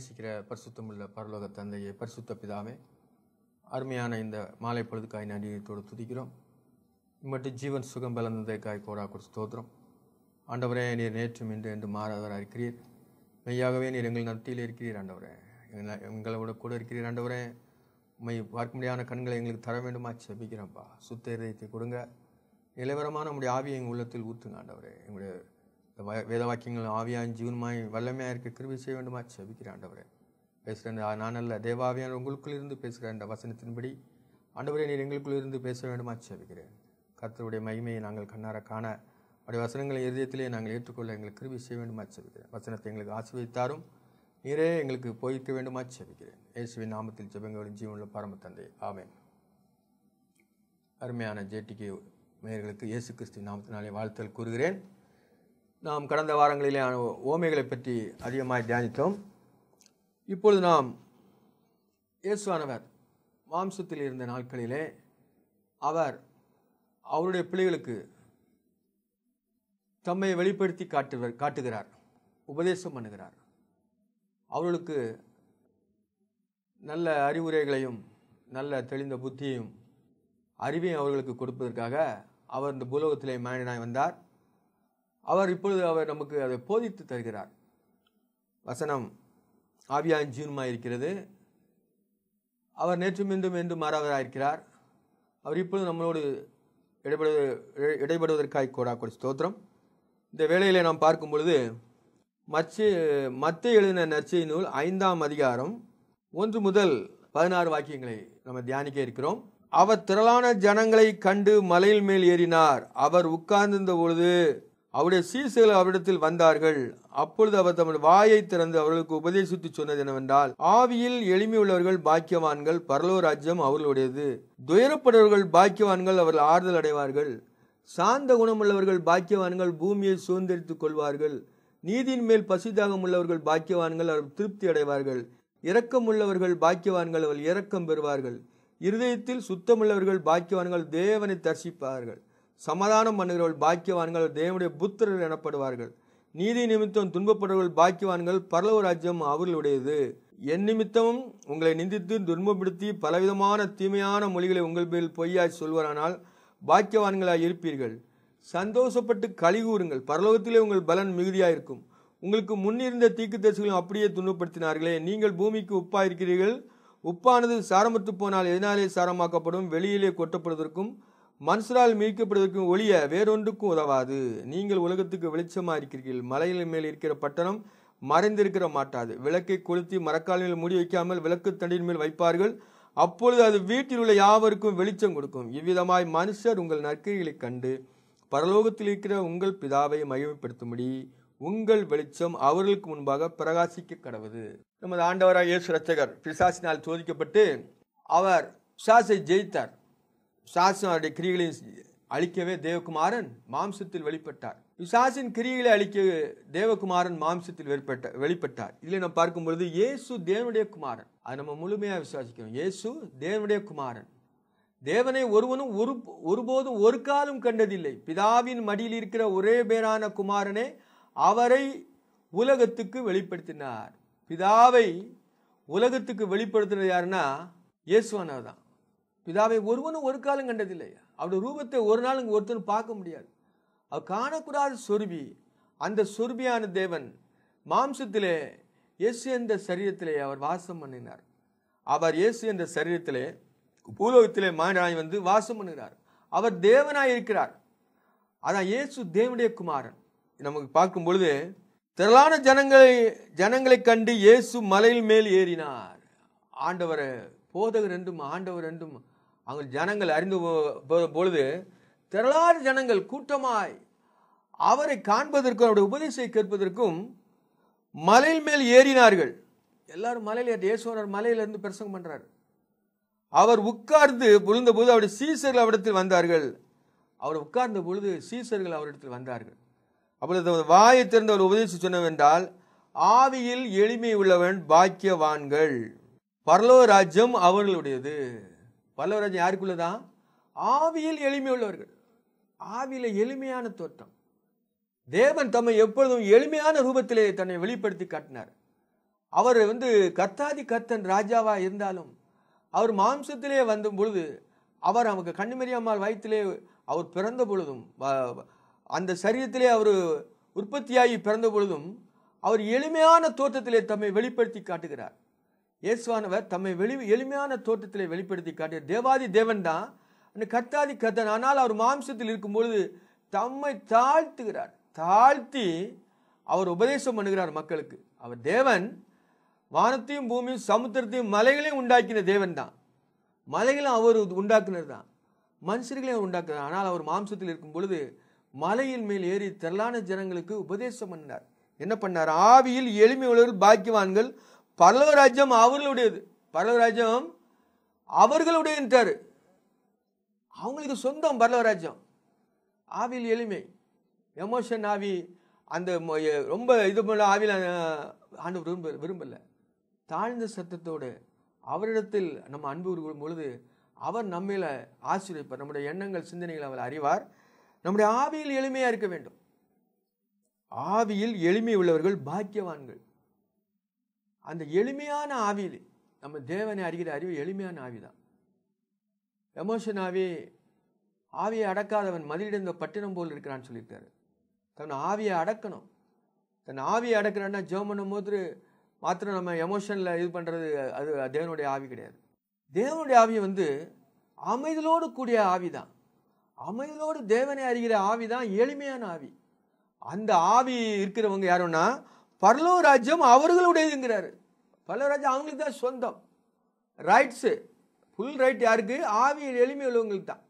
நேசிக்கிற பரிசுத்தமுள்ள பரலோக தந்தையை பரிசுத்த பிதாவே அருமையான இந்த மாலை பொழுதுக்காய் நடிகத்தோடு துதிக்கிறோம் இம்மட்டு ஜீவன் சுகம் பலந்ததைக்காய் கோடா கொடுத்து தோத்துறோம் ஆண்டவரே நீர் நேற்றும் இன்று என்று மாறாதவராக இருக்கிறீர் மெய்யாகவே நீர் எங்கள் நடத்தியில் இருக்கிறீர் ஆண்டவரே எங்களோட கூட இருக்கிறீர் ஆண்டவரே உண்மை பார்க்க முடியாத கண்களை எங்களுக்கு தர வேண்டுமா செபிக்கிறோம்ப்பா சுத்த இதயத்தை கொடுங்க நிலவரமான நம்முடைய ஆவியை எங்கள் உள்ளத்தில் ஊற்றுங்க ஆண்டவரே எங்களுடைய இந்த வேத வாக்கியங்கள் ஆவியான் ஜீவனுமாய் வல்லமையாக இருக்க கிருவி செய்ய வேண்டுமா செபிக்கிறேன் ஆண்டவரே பேசுகிறேன் நான் அல்ல தேவாவியான் உங்களுக்குள் இருந்து பேசுகிறேன் அந்த வசனத்தின்படி ஆண்டவரே நீர் எங்களுக்குள் இருந்து பேச வேண்டுமா செபிக்கிறேன் கர்த்தருடைய மகிமையை நாங்கள் கண்ணார காண அவருடைய வசனங்களை இருதயத்திலே நாங்கள் ஏற்றுக்கொள்ள எங்களுக்கு கிருவி செய்ய வேண்டுமா செபிக்கிறேன் வசனத்தை எங்களுக்கு ஆசிர்வதித்தாரும் நீரே எங்களுக்கு போய்க்க வேண்டுமா செபிக்கிறேன் இயேசுவின் நாமத்தில் ஜெபங்களின் ஜீவனுள்ள பரம தந்தை ஆமேன் அருமையான ஜேடிக்கு மேயர்களுக்கு இயேசு கிறிஸ்து நாமத்தினாலே வாழ்த்தல் கூறுகிறேன் நாம் கடந்த வாரங்களிலே ஓமைகளை பற்றி அதிகமாக தியானித்தோம் இப்பொழுது நாம் இயேசுவானவர் மாம்சத்தில் இருந்த நாட்களிலே அவர் அவருடைய பிள்ளைகளுக்கு தம்மை வெளிப்படுத்தி காட்டு காட்டுகிறார் உபதேசம் பண்ணுகிறார் அவர்களுக்கு நல்ல அறிவுரைகளையும் நல்ல தெளிந்த புத்தியும் அறிவையும் அவர்களுக்கு கொடுப்பதற்காக அவர் இந்த பூலோகத்திலே மனிதனாய் வந்தார் அவர் இப்பொழுது அவர் நமக்கு அதை போதித்து தருகிறார் வசனம் ஆவியான் ஜீவனுமாக இருக்கிறது அவர் நேற்று மீண்டும் என்றும் மாறாவராயிருக்கிறார் அவர் இப்பொழுது நம்மளோடு இடைபடுவது இடைபடுவதற்காக கூட கொடி ஸ்தோத்திரம் இந்த வேலையில் நாம் பார்க்கும் பொழுது மச்சு மத்திய எழுதின நச்சை நூல் ஐந்தாம் அதிகாரம் ஒன்று முதல் பதினாறு வாக்கியங்களை நம்ம தியானிக்க இருக்கிறோம் அவர் திரளான ஜனங்களை கண்டு மலையில் மேல் ஏறினார் அவர் உட்கார்ந்திருந்த பொழுது அவருடைய சீசர்கள் அவரிடத்தில் வந்தார்கள் அப்பொழுது அவர் தமது வாயை திறந்து அவர்களுக்கு உபதேசித்து சொன்னது என்னவென்றால் ஆவியில் எளிமையுள்ளவர்கள் பாக்கியவான்கள் பரலோ ராஜ்யம் அவர்களுடையது துயரப்படுவர்கள் பாக்கியவான்கள் அவர்கள் ஆறுதல் அடைவார்கள் சாந்த குணமுள்ளவர்கள் பாக்கியவான்கள் பூமியை சுதந்திரித்துக் கொள்வார்கள் நீதியின் மேல் பசிதாகம் உள்ளவர்கள் பாக்கியவான்கள் அவர் திருப்தி அடைவார்கள் இரக்கம் உள்ளவர்கள் பாக்கியவான்கள் அவர்கள் இரக்கம் பெறுவார்கள் இருதயத்தில் சுத்தமுள்ளவர்கள் பாக்கியவான்கள் தேவனை தரிசிப்பார்கள் சமாதானம் பண்ணுகிறவர்கள் பாக்கியவான்கள் தேவனுடைய புத்திரர்கள் எனப்படுவார்கள் நீதி நிமித்தம் துன்பப்படுவர்கள் பாக்கியவான்கள் பரலவ ராஜ்யம் அவர்களுடையது என் நிமித்தமும் உங்களை நிந்தித்து துன்பப்படுத்தி பலவிதமான தீமையான மொழிகளை உங்கள் பேரில் பொய்யாய் சொல்வாரானால் பாக்கியவான்களாக இருப்பீர்கள் சந்தோஷப்பட்டு கழி கூறுங்கள் பரலோகத்திலே உங்கள் பலன் மிகுதியாக இருக்கும் உங்களுக்கு முன்னிருந்த தீக்கு தரிசிகளும் அப்படியே துன்பப்படுத்தினார்களே நீங்கள் பூமிக்கு உப்பாயிருக்கிறீர்கள் உப்பானது சாரமற்று போனால் எதனாலே சாரமாக்கப்படும் வெளியிலே கொட்டப்படுவதற்கும் மனுஷரால் மீட்கப்படுவதற்கும் ஒளிய வேறொன்றுக்கும் உதவாது நீங்கள் உலகத்துக்கு வெளிச்சமாக இருக்கிறீர்கள் மலையின் மேல் இருக்கிற பட்டணம் மறைந்திருக்கிற மாட்டாது விளக்கை கொளுத்தி மரக்காலில் மூடி வைக்காமல் விளக்கு தண்டின் மேல் வைப்பார்கள் அப்பொழுது அது வீட்டில் உள்ள யாவருக்கும் வெளிச்சம் கொடுக்கும் இவ்விதமாய் மனுஷர் உங்கள் நற்கைகளை கண்டு பரலோகத்தில் இருக்கிற உங்கள் பிதாவை மகிமைப்படுத்தும்படி உங்கள் வெளிச்சம் அவர்களுக்கு முன்பாக பிரகாசிக்க கடவுது நமது ஆண்டவராக இயேசு ரச்சகர் பிசாசினால் சோதிக்கப்பட்டு அவர் பிசாசை ஜெயித்தார் பிசாசினுடைய கிரிகளையும் அழிக்கவே தேவகுமாரன் மாம்சத்தில் வெளிப்பட்டார் பிசாசின் கிரிகளை அழிக்க தேவகுமாரன் மாம்சத்தில் வெளிப்பட்ட வெளிப்பட்டார் இதில் நம்ம பார்க்கும் பொழுது இயேசு தேவனுடைய குமாரன் அதை நம்ம முழுமையாக விசுவாசிக்கிறோம் இயேசு தேவனுடைய குமாரன் தேவனை ஒருவனும் ஒரு ஒருபோதும் ஒரு காலம் கண்டதில்லை பிதாவின் மடியில் இருக்கிற ஒரே பேரான குமாரனே அவரை உலகத்துக்கு வெளிப்படுத்தினார் பிதாவை உலகத்துக்கு வெளிப்படுத்தினது யாருன்னா இயேசுவானவர் தான் பிதாவை ஒருவனும் ஒரு காலம் கண்டதில்லை அவருடைய ரூபத்தை ஒரு நாள் இங்கே ஒருத்தனும் பார்க்க முடியாது அவர் காணக்கூடாத சொருபி அந்த சொருபியான தேவன் மாம்சத்திலே இயேசு என்ற சரீரத்திலே அவர் வாசம் பண்ணினார் அவர் இயேசு என்ற சரீரத்திலே பூலோகத்திலே மாயனாய் வந்து வாசம் பண்ணுகிறார் அவர் தேவனாய் இருக்கிறார் அதான் இயேசு தேவனுடைய குமாரன் நமக்கு பார்க்கும் பொழுது திரளான ஜனங்களை ஜனங்களை கண்டு இயேசு மலையில் மேல் ஏறினார் ஆண்டவர் போதகர் என்றும் ஆண்டவர் என்றும் அவங்க ஜனங்கள் அறிந்து பொழுது திரளாத ஜனங்கள் கூட்டமாய் அவரை காண்பதற்கும் அவருடைய உபதேசத்தை கேட்பதற்கும் மலையில் மேல் ஏறினார்கள் எல்லாரும் மலையில் ஏறி இயேசுவரர் மலையிலிருந்து பிரசங்கம் பண்ணுறார் அவர் உட்கார்ந்து பொழுந்தபோது அவருடைய சீசர்கள் அவரிடத்தில் வந்தார்கள் அவர் உட்கார்ந்த பொழுது சீசர்கள் அவரிடத்தில் வந்தார்கள் அப்பொழுது வாயை திறந்து அவர் உபதேசம் சொன்னவென்றால் ஆவியில் எளிமை உள்ளவன் பாக்கியவான்கள் பரலோ ராஜ்யம் அவர்களுடையது பல்லவராஜன் யாருக்குள்ளதான் ஆவியில் எளிமையுள்ளவர்கள் ஆவியில் எளிமையான தோற்றம் தேவன் தம்மை எப்பொழுதும் எளிமையான ரூபத்திலே தன்னை வெளிப்படுத்தி காட்டினார் அவர் வந்து கர்த்தாதி கர்த்தன் ராஜாவா இருந்தாலும் அவர் மாம்சத்திலே வந்த பொழுது அவர் அவங்க கண்ணுமரியாமல் வயிற்றிலே அவர் பிறந்த பொழுதும் அந்த சரீரத்திலே அவர் உற்பத்தியாகி பிறந்த பொழுதும் அவர் எளிமையான தோற்றத்திலே தம்மை வெளிப்படுத்தி காட்டுகிறார் இயேசுவானவர் தம்மை வெளி எளிமையான தோற்றத்தில் வெளிப்படுத்தி காட்டிய தேவாதி தேவன் தான் கத்தாதி கத்தன் ஆனால் அவர் மாம்சத்தில் இருக்கும்பொழுது தம்மை தாழ்த்துகிறார் தாழ்த்தி அவர் உபதேசம் பண்ணுகிறார் மக்களுக்கு அவர் தேவன் வானத்தையும் பூமியும் சமுத்திரத்தையும் மலைகளையும் உண்டாக்கின தேவன் தான் மலைகளும் அவர் உண்டாக்குனர் தான் மனுஷர்களையும் அவர் உண்டாக்குறார் ஆனால் அவர் மாம்சத்தில் இருக்கும் பொழுது மலையின் மேல் ஏறி திரளான ஜனங்களுக்கு உபதேசம் பண்ணினார் என்ன பண்ணார் ஆவியில் எளிமையுள்ளவர்கள் பாக்கியவான்கள் பரலோக ராஜ்யம் அவர்களுடையது பரலோக ராஜ்யம் அவர்களுடையன்ட்டார் அவங்களுக்கு சொந்தம் பரலோக ராஜ்யம் ஆவியில் எளிமை எமோஷன் ஆவி அந்த ரொம்ப இது போல ஆவியில் ஆண்டு விரும்ப விரும்பலை தாழ்ந்த சத்தத்தோடு அவரிடத்தில் நம்ம அன்பு கூறும் பொழுது அவர் நம்மள ஆசீர்வைப்பார் நம்முடைய எண்ணங்கள் சிந்தனைகள் அவர் அறிவார் நம்முடைய ஆவியில் எளிமையாக இருக்க வேண்டும் ஆவியில் எளிமை உள்ளவர்கள் பாக்கியவான்கள் அந்த எளிமையான ஆவியில் நம்ம தேவனை அறிகிற அறிவு எளிமையான ஆவி தான் எமோஷன் ஆவி ஆவியை அடக்காதவன் மதிலிடந்த பட்டினம் போல் இருக்கிறான்னு சொல்லியிருக்காரு தன் ஆவியை அடக்கணும் தன் ஆவியை அடக்கிறன்னா ஜெபம் போது மாத்திரம் நம்ம எமோஷனில் இது பண்ணுறது அது தேவனுடைய ஆவி கிடையாது தேவனுடைய ஆவி வந்து அமைதலோடு கூடிய ஆவி தான் அமைதலோடு தேவனை அறிகிற ஆவி தான் எளிமையான ஆவி அந்த ஆவி இருக்கிறவங்க யாருன்னா பரலோ ராஜ்யம் அவர்களுடையதுங்கிறாரு பரலோ ராஜ்யம் அவங்களுக்கு தான் சொந்தம் ரைட்ஸு ஃபுல் ரைட் யாருக்கு ஆவியில் எளிமை உள்ளவங்களுக்கு தான்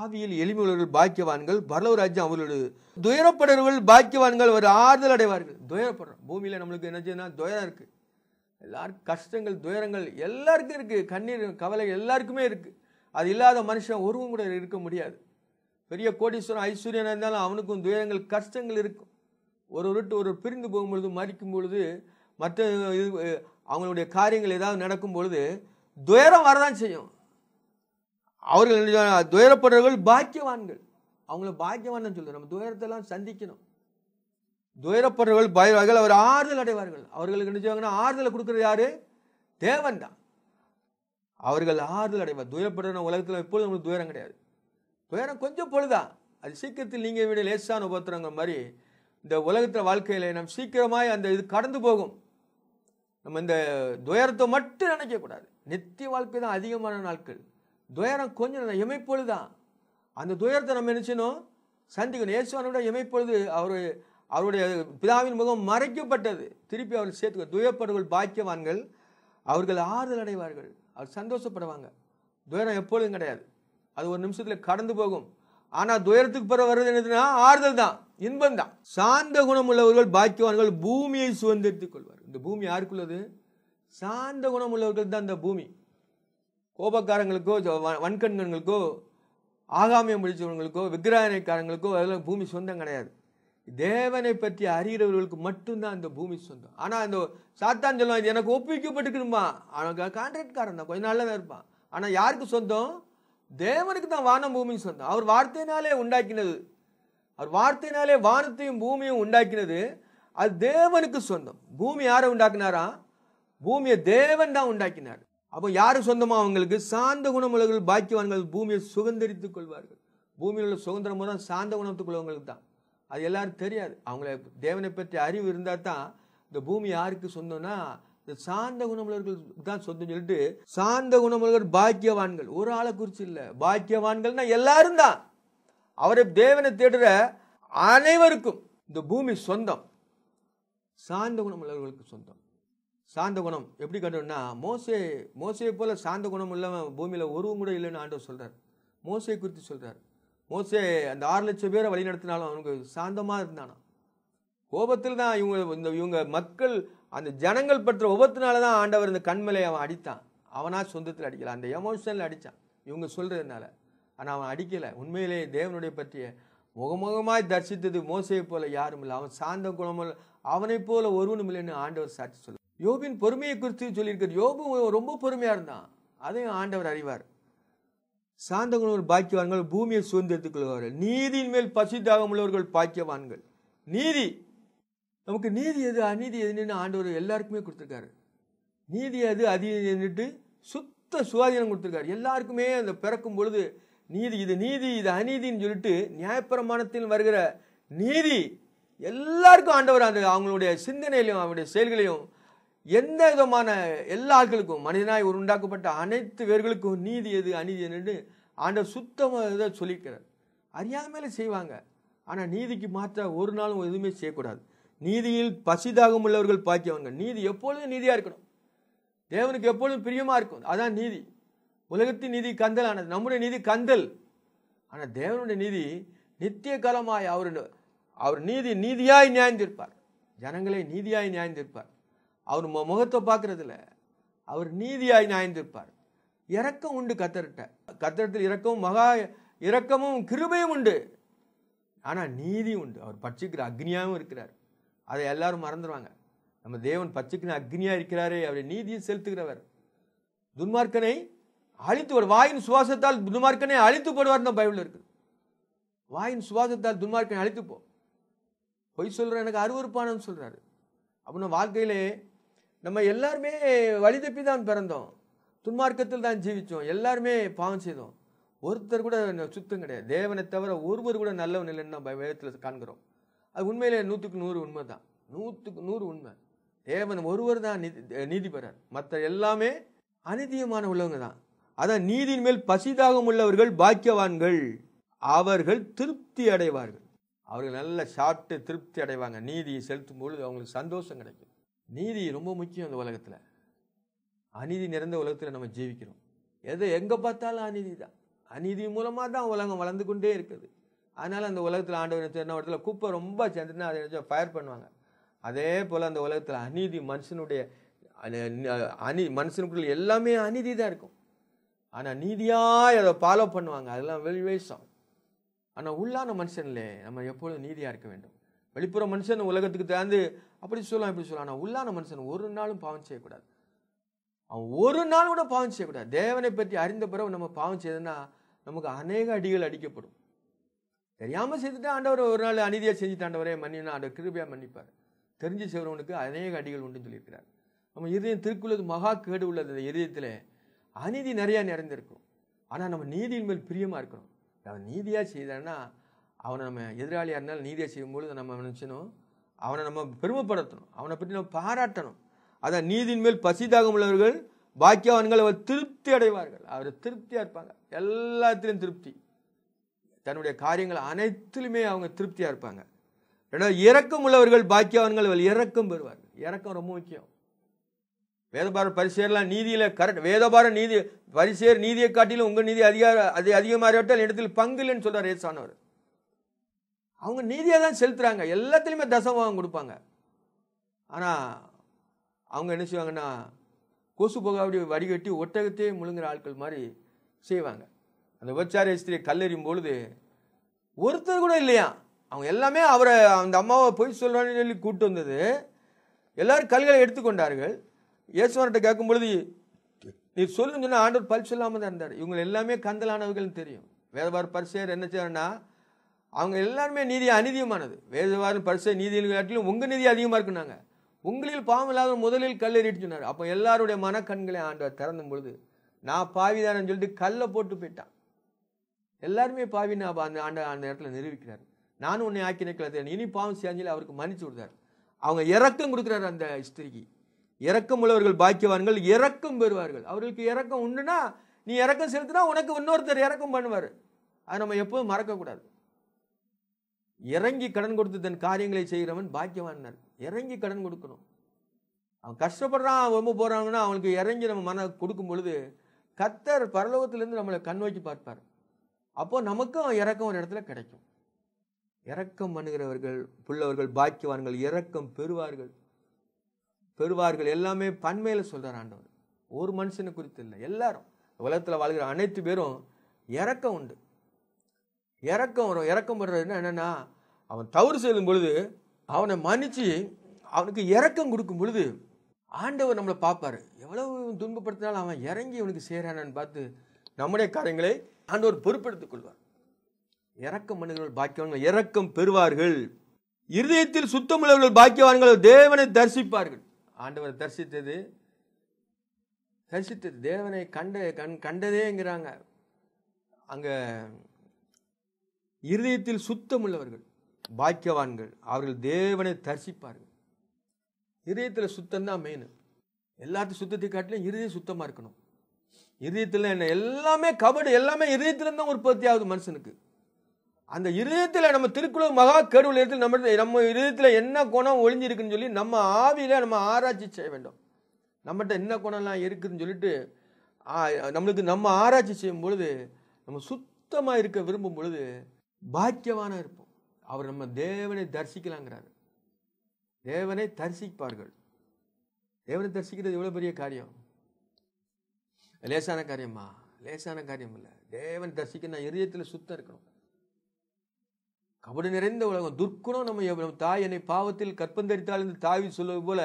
ஆவியில் எளிமை உள்ளவர்கள் பாக்கியவான்கள் பரலோ ராஜ்யம் அவர்களுடைய துயரப்படுறவர்கள் பாக்கியவான்கள் ஒரு ஆறுதல் அடைவார்கள் துயரப்படுறோம் பூமியில் நம்மளுக்கு என்ன செய்யணும் துயரம் இருக்குது எல்லாருக்கும் கஷ்டங்கள் துயரங்கள் எல்லாருக்கும் இருக்குது கண்ணீர் கவலை எல்லாருக்குமே இருக்குது அது இல்லாத மனுஷன் ஒருவும் கூட இருக்க முடியாது பெரிய கோடீஸ்வரன் ஐஸ்வர்யனாக இருந்தாலும் அவனுக்கும் துயரங்கள் கஷ்டங்கள் இருக்கும் ஒரு விட்டு ஒரு பிரிந்து போகும்பொழுது மறிக்கும் பொழுது மற்ற இது அவங்களுடைய காரியங்கள் ஏதாவது நடக்கும் பொழுது துயரம் வரதான் செய்யும் அவர்கள் துயரப்படுறவர்கள் பாக்கியவான்கள் அவங்கள பாக்கியவான் சொல்லுவோம் நம்ம துயரத்தெல்லாம் சந்திக்கணும் துயரப்படுறவர்கள் பயவார்கள் அவர் ஆறுதல் அடைவார்கள் அவர்களுக்கு என்ன ஆறுதலை கொடுக்குறது யாரு தேவன் தான் அவர்கள் ஆறுதல் அடைவார் துயரப்படுற உலகத்தில் எப்பொழுதும் நம்மளுக்கு துயரம் கிடையாது துயரம் கொஞ்சம் பொழுதா அது சீக்கிரத்தில் நீங்கள் விட லேசான உபத்திரங்கிற மாதிரி இந்த உலகத்தில் வாழ்க்கையில் நம் சீக்கிரமாய் அந்த இது கடந்து போகும் நம்ம இந்த துயரத்தை மட்டும் நினைக்கக்கூடாது நித்திய வாழ்க்கை தான் அதிகமான நாட்கள் துயரம் கொஞ்சம் எமைப்பொழுது தான் அந்த துயரத்தை நம்ம நினச்சினோம் சந்திக்கணும் இயேசுவானோட எமைப்பொழுது அவர் அவருடைய பிதாவின் முகம் மறைக்கப்பட்டது திருப்பி அவர் சேர்த்துக்க துயப்படுகள் பாக்கியவான்கள் அவர்கள் ஆறுதல் அடைவார்கள் அவர் சந்தோஷப்படுவாங்க துயரம் எப்பொழுதும் கிடையாது அது ஒரு நிமிஷத்தில் கடந்து போகும் ஆனால் துயரத்துக்கு பிறகு வருது என்னதுன்னா ஆறுதல் தான் இன்பம் தான் சாந்த குணம் உள்ளவர்கள் பாக்கியவான்கள் பூமியை சுதந்திரத்துக் கொள்வார் இந்த பூமி யாருக்குள்ளது சாந்த குணம் உள்ளவர்கள் தான் இந்த பூமி கோபக்காரங்களுக்கோ வன்கண்களுக்கோ ஆகாமியம் பிடிச்சவங்களுக்கோ விக்கிரகணைக்காரங்களுக்கோ அதெல்லாம் பூமி சொந்தம் கிடையாது தேவனை பற்றி அறிகிறவர்களுக்கு மட்டும்தான் அந்த பூமி சொந்தம் ஆனால் அந்த சாத்தான் சொல்லுவான் இது எனக்கு ஒப்புவிக்கப்பட்டுக்கணுமா அவனுக்கு கான்ட்ராக்ட்காரன் தான் கொஞ்சம் நல்லதாக தான் இருப்பான் ஆனால் யாருக்கு சொந்தம் தேவனுக்கு தான் வானம் பூமியும் சொந்தம் அவர் வார்த்தையினாலே உண்டாக்கினது அவர் வார்த்தையினாலே வானத்தையும் பூமியும் உண்டாக்கினது அது தேவனுக்கு சொந்தம் பூமி யாரை உண்டாக்குனாரா பூமியை தேவன் தான் உண்டாக்கினார் அப்போ யாரு சொந்தமா அவங்களுக்கு சாந்த குணமுள்ளவர்கள் பாக்கியவான்கள் பூமியை சுதந்திரித்துக் கொள்வார்கள் பூமியில் உள்ள சுதந்திரம் தான் சாந்த குணத்துக்குள்ளவங்களுக்கு தான் அது எல்லாரும் தெரியாது அவங்கள தேவனை பற்றி அறிவு இருந்தால் தான் இந்த பூமி யாருக்கு சொந்தம்னா இந்த சாந்த குணமுள்ளவர்கள் தான் சொந்தம் சொல்லிட்டு சாந்த குணமுள்ளவர் பாக்கியவான்கள் ஒரு ஆளை குறிச்சு இல்லை பாக்கியவான்கள்னா எல்லாரும் தான் அவரை தேவனை தேடுற அனைவருக்கும் இந்த பூமி சொந்தம் சாந்த குணமுள்ளவர்களுக்கு சொந்தம் சாந்த குணம் எப்படி கண்டோம்னா மோசே மோசையை போல சாந்த குணம் உள்ளவன் பூமியில் ஒருவும் கூட இல்லைன்னு ஆண்டவர் சொல்கிறார் மோசையை குறித்து சொல்கிறார் மோசே அந்த ஆறு லட்சம் பேரை வழி நடத்தினாலும் அவனுக்கு சாந்தமாக இருந்தானா கோபத்தில் தான் இவங்க இந்த இவங்க மக்கள் அந்த ஜனங்கள் பற்ற விபத்தினால தான் ஆண்டவர் இந்த கண்மலை அவன் அடித்தான் அவனா சொந்தத்தில் அடிக்கல அந்த எமோஷனில் அடித்தான் இவங்க சொல்கிறதுனால ஆனால் அவன் அடிக்கலை உண்மையிலே தேவனுடைய பற்றிய முகமுகமாய் தரிசித்தது மோசையை போல யாரும் இல்லை அவன் சாந்த குணமல் அவனைப் போல ஒருவனும் இல்லைன்னு ஆண்டவர் சாட்சி சொல்லு யோபின் பொறுமையை குறித்து சொல்லியிருக்கார் யோபு ரொம்ப பொறுமையாக இருந்தான் அதையும் ஆண்டவர் அறிவார் சாந்த குணவர் பாக்கியவான்கள் பூமியை சுதந்திரத்துக் கொள்வார்கள் நீதியின் மேல் பசி உள்ளவர்கள் பாக்கியவான்கள் நீதி நமக்கு நீதி எது அநீதி எதுன்னு ஆண்டவர் எல்லாருக்குமே கொடுத்துருக்காரு நீதி எது அதின்னுட்டு சுத்த சுவாதீனம் கொடுத்துருக்காரு எல்லாருக்குமே அந்த பிறக்கும் பொழுது நீதி இது நீதி இது அநீதின்னு சொல்லிட்டு நியாயப்பிரமாணத்தில் வருகிற நீதி எல்லாருக்கும் ஆண்டவர் அந்த அவங்களுடைய சிந்தனையிலையும் அவங்களுடைய செயல்களையும் எந்த விதமான எல்லா ஆட்களுக்கும் மனிதனாய் ஒரு உண்டாக்கப்பட்ட அனைத்து பேர்களுக்கும் நீதி எது அநீதி என்று ஆண்டவர் சுத்தமாக இதை சொல்லிக்கிறார் அறியாமையில செய்வாங்க ஆனால் நீதிக்கு மாற்ற ஒரு நாளும் எதுவுமே செய்யக்கூடாது நீதியில் பசிதாகம் உள்ளவர்கள் பாக்கியவன்கள் நீதி எப்பொழுதும் நீதியாக இருக்கணும் தேவனுக்கு எப்பொழுதும் பிரியமாக இருக்கும் அதான் நீதி உலகத்தின் நீதி கந்தல் ஆனது நம்முடைய நீதி கந்தல் ஆனால் தேவனுடைய நீதி நித்திய காலமாய் அவர் அவர் நீதி நீதியாய் நியாயந்திருப்பார் ஜனங்களை நீதியாய் நியாயந்திருப்பார் அவர் முகத்தை பார்க்குறதில்ல அவர் நீதியாய் நியாயந்திருப்பார் இறக்கம் உண்டு கத்தர்கிட்ட கத்தரத்தில் இறக்கமும் மகா இறக்கமும் கிருபையும் உண்டு ஆனால் நீதி உண்டு அவர் பட்சிக்கிற அக்னியாகவும் இருக்கிறார் அதை எல்லாரும் மறந்துடுவாங்க நம்ம தேவன் பச்சைக்குன்னு அக்னியாக இருக்கிறாரே அவரை நீதியை செலுத்துகிறவர் துன்மார்க்கனை அழித்து ஒரு வாயின் சுவாசத்தால் துன்மார்க்கனை அழித்து போடுவார் தான் பைபிள் இருக்குது வாயின் சுவாசத்தால் துன்மார்க்கனை அழித்து போ பொய் சொல்கிற எனக்கு அருவறுப்பானு சொல்கிறாரு அப்படின்னா வாழ்க்கையிலே நம்ம எல்லாருமே வழி தப்பி தான் பிறந்தோம் துன்மார்க்கத்தில் தான் ஜீவித்தோம் எல்லாருமே பாவம் செய்தோம் ஒருத்தர் கூட சுத்தம் கிடையாது தேவனை தவிர ஒருவர் கூட நல்லவன் இல்லைன்னு நம்ம வேதத்தில் காண்கிறோம் அது உண்மையிலே நூற்றுக்கு நூறு உண்மை தான் நூற்றுக்கு நூறு உண்மை தேவன் ஒருவர் தான் நீதி பெறார் மற்ற எல்லாமே அநீதியமான உள்ளவங்க தான் அதான் நீதியின் மேல் பசிதாகம் உள்ளவர்கள் பாக்கியவான்கள் அவர்கள் திருப்தி அடைவார்கள் அவர்கள் நல்ல சாப்பிட்டு திருப்தி அடைவாங்க நீதியை செலுத்தும் பொழுது அவங்களுக்கு சந்தோஷம் கிடைக்கும் நீதி ரொம்ப முக்கியம் அந்த உலகத்தில் அநீதி நிறைந்த உலகத்தில் நம்ம ஜீவிக்கிறோம் எதை எங்கே பார்த்தாலும் அநீதி தான் அநீதி மூலமாக தான் உலகம் வளர்ந்து கொண்டே இருக்குது அதனால் அந்த உலகத்தில் ஆண்டவர் என்ன இடத்துல குப்பை ரொம்ப சேர்ந்துட்டுனா அதை நினச்சா ஃபயர் பண்ணுவாங்க அதே போல் அந்த உலகத்தில் அநீதி மனுஷனுடைய அநீ மனுஷனுக்குள்ள எல்லாமே அநீதி தான் இருக்கும் ஆனால் நீதியாக அதை ஃபாலோ பண்ணுவாங்க அதெல்லாம் வெளிவேஷம் ஆனால் உள்ளான மனுஷன்லே நம்ம எப்பொழுதும் நீதியாக இருக்க வேண்டும் வெளிப்புற மனுஷன் உலகத்துக்கு தேர்ந்து அப்படி சொல்லலாம் இப்படி சொல்லலாம் ஆனால் உள்ளான மனுஷன் ஒரு நாளும் பாவம் செய்யக்கூடாது அவன் ஒரு நாள் கூட பாவம் செய்யக்கூடாது தேவனை பற்றி அறிந்த பிறகு நம்ம பாவம் செய்ததுன்னா நமக்கு அநேக அடிகள் அடிக்கப்படும் தெரியாமல் செய்துட்டு ஆண்டவர் ஒரு நாள் அநீதியாக செஞ்சுட்டாண்டவரே மன்னி ஆண்டவர் கிருபையாக மன்னிப்பார் தெரிஞ்சு செய்கிறவனுக்கு அநேக அடிகள் உண்டுன்னு சொல்லியிருக்கிறார் நம்ம இதயம் திருக்குள்ளது மகா கேடு உள்ளது அந்த இதயத்தில் அநீதி நிறையா நிறைந்திருக்கும் ஆனால் நம்ம நீதியின் மேல் பிரியமாக இருக்கணும் அவன் நீதியாக செய்தான்னா அவனை நம்ம எதிராளியாக இருந்தாலும் நீதியாக செய்யும்பொழுது நம்ம நினச்சணும் அவனை நம்ம பெருமைப்படுத்தணும் அவனை பற்றி நம்ம பாராட்டணும் அதான் நீதியின் மேல் பசிதாகம் உள்ளவர்கள் பாக்கியவான்கள் அவர் திருப்தி அடைவார்கள் அவர் திருப்தியாக இருப்பாங்க எல்லாத்திலையும் திருப்தி தன்னுடைய காரியங்கள் அனைத்திலுமே அவங்க திருப்தியாக இருப்பாங்க ரெண்டாவது இறக்கம் உள்ளவர்கள் பாக்கியவான்கள் இவள் இறக்கம் பெறுவார்கள் இறக்கம் ரொம்ப முக்கியம் வேதபார பரிசேரெலாம் நீதியில் கரெக்ட் வேதபார நீதி பரிசேர் நீதியை காட்டிலும் உங்கள் நீதி அதிகார அது அதிகமாகிவிட்டால் இடத்தில் பங்கு இல்லைன்னு சொல்கிறார் ஏசானவர் அவங்க நீதியாக தான் செலுத்துகிறாங்க எல்லாத்துலேயுமே அவங்க கொடுப்பாங்க ஆனால் அவங்க என்ன செய்வாங்கன்னா கொசு புகாவடி வடிகட்டி ஒட்டகத்தையே முழுங்குற ஆட்கள் மாதிரி செய்வாங்க அந்த விபச்சாரி ஸ்திரியை கல்லெறியும் பொழுது ஒருத்தர் கூட இல்லையா அவங்க எல்லாமே அவரை அந்த அம்மாவை போய் சொல்கிறான்னு சொல்லி கூப்பிட்டு வந்தது எல்லாரும் கல்களை எடுத்துக்கொண்டார்கள் இயேசுவர்கிட்ட கேட்கும் பொழுது நீ சொல்லுன்னு சொன்னால் ஆண்டவர் பல் சொல்லாமல் தான் இருந்தார் இவங்க எல்லாமே கந்தலானவர்கள் தெரியும் வேதவார் பரிசு என்ன செய்யறேன்னா அவங்க எல்லாருமே நீதி அநீதியமானது வேதவாரம் பரிசு நீதியில் காட்டிலும் உங்கள் நீதி அதிகமாக இருக்குனாங்க உங்களில் பாவம் இல்லாத முதலில் கல்லெறிட்டு சொன்னார் அப்போ எல்லாருடைய மனக்கண்களை ஆண்டவர் திறந்தும் பொழுது நான் பாவிதானன்னு சொல்லிட்டு கல்லை போட்டு போயிட்டான் எல்லாருமே பாவின்னு அந்த ஆண்ட அந்த இடத்துல நிரூபிக்கிறார் நானும் உன்னை ஆக்கி நிற்கல இனி பாவம் செஞ்சில் அவருக்கு மன்னிச்சு விடுறார் அவங்க இறக்கம் கொடுக்குறாரு அந்த ஸ்திரிக்கு இறக்கம் உள்ளவர்கள் பாக்கியவான்கள் இறக்கம் பெறுவார்கள் அவர்களுக்கு இறக்கம் உண்டுனா நீ இறக்கம் செலுத்தினா உனக்கு இன்னொருத்தர் இறக்கம் பண்ணுவார் அதை நம்ம எப்போதும் மறக்கக்கூடாது இறங்கி கடன் கொடுத்து தன் காரியங்களை செய்கிறவன் பாக்கியவான் இறங்கி கடன் கொடுக்கணும் அவன் கஷ்டப்படுறான் ரொம்ப போகிறாங்கன்னா அவனுக்கு இறங்கி நம்ம மன கொடுக்கும் பொழுது கத்தர் பரலோகத்திலேருந்து நம்மளை கண் நோக்கி பார்ப்பார் அப்போது நமக்கும் இறக்கம் ஒரு இடத்துல கிடைக்கும் இறக்கம் பண்ணுகிறவர்கள் புள்ளவர்கள் பாக்கியவான்கள் இறக்கம் பெறுவார்கள் பெறுவார்கள் எல்லாமே பண்மையில் சொல்கிறார் ஆண்டவர் ஒரு மனுஷனை குறித்து இல்லை எல்லாரும் உலகத்தில் வாழ்கிற அனைத்து பேரும் இறக்கம் உண்டு இறக்கம் வரும் இறக்கம் படுறதுன்னா என்னென்னா அவன் தவறு செய்யும் பொழுது அவனை மன்னித்து அவனுக்கு இறக்கம் கொடுக்கும் பொழுது ஆண்டவர் நம்மளை பார்ப்பார் எவ்வளவு துன்பப்படுத்தினாலும் அவன் இறங்கி இவனுக்கு செய்கிறானான்னு பார்த்து நம்முடைய காரியங்களை ஆண்டவர் பொறுப்பெடுத்துக் கொள்வார் இறக்கம் மனிதர்கள் பாக்கியவான்கள் இறக்கம் பெறுவார்கள் இருதயத்தில் சுத்தமுள்ளவர்கள் பாக்கியவான்கள் தேவனை தரிசிப்பார்கள் ஆண்டவர் தரிசித்தது தரிசித்தது தேவனை கண்ட கண் கண்டதேங்கிறாங்க அங்கே இருதயத்தில் சுத்தமுள்ளவர்கள் பாக்கியவான்கள் அவர்கள் தேவனை தரிசிப்பார்கள் இருதயத்தில் சுத்தம் தான் மெயின் எல்லாத்தையும் சுத்தத்தை காட்டிலும் இருதயம் சுத்தமாக இருக்கணும் இதயத்தில் என்ன எல்லாமே கபடு எல்லாமே இதயத்திலேருந்து தான் உற்பத்தி ஆகுது மனுஷனுக்கு அந்த இதயத்தில் நம்ம திருக்குழு மகா கேடுவில் இடத்தில் நம்ம நம்ம இதயத்தில் என்ன குணம் ஒளிஞ்சிருக்குன்னு சொல்லி நம்ம ஆவியில் நம்ம ஆராய்ச்சி செய்ய வேண்டும் நம்மகிட்ட என்ன குணம்லாம் இருக்குதுன்னு சொல்லிட்டு நம்மளுக்கு நம்ம ஆராய்ச்சி செய்யும் பொழுது நம்ம சுத்தமாக இருக்க விரும்பும் பொழுது பாக்கியவான இருப்போம் அவர் நம்ம தேவனை தரிசிக்கலாங்கிறாரு தேவனை தரிசிப்பார்கள் தேவனை தரிசிக்கிறது எவ்வளோ பெரிய காரியம் லேசான காரியமா லேசான காரியம் இல்லை தேவன் தரிசிக்கணும் நான் எரியத்தில் சுத்தம் இருக்கணும் கபடு நிறைந்த உலகம் துர்க்குணம் நம்ம தாய் என்னை பாவத்தில் கற்பந்தரித்தால் என்று தாவி சொல்வது போல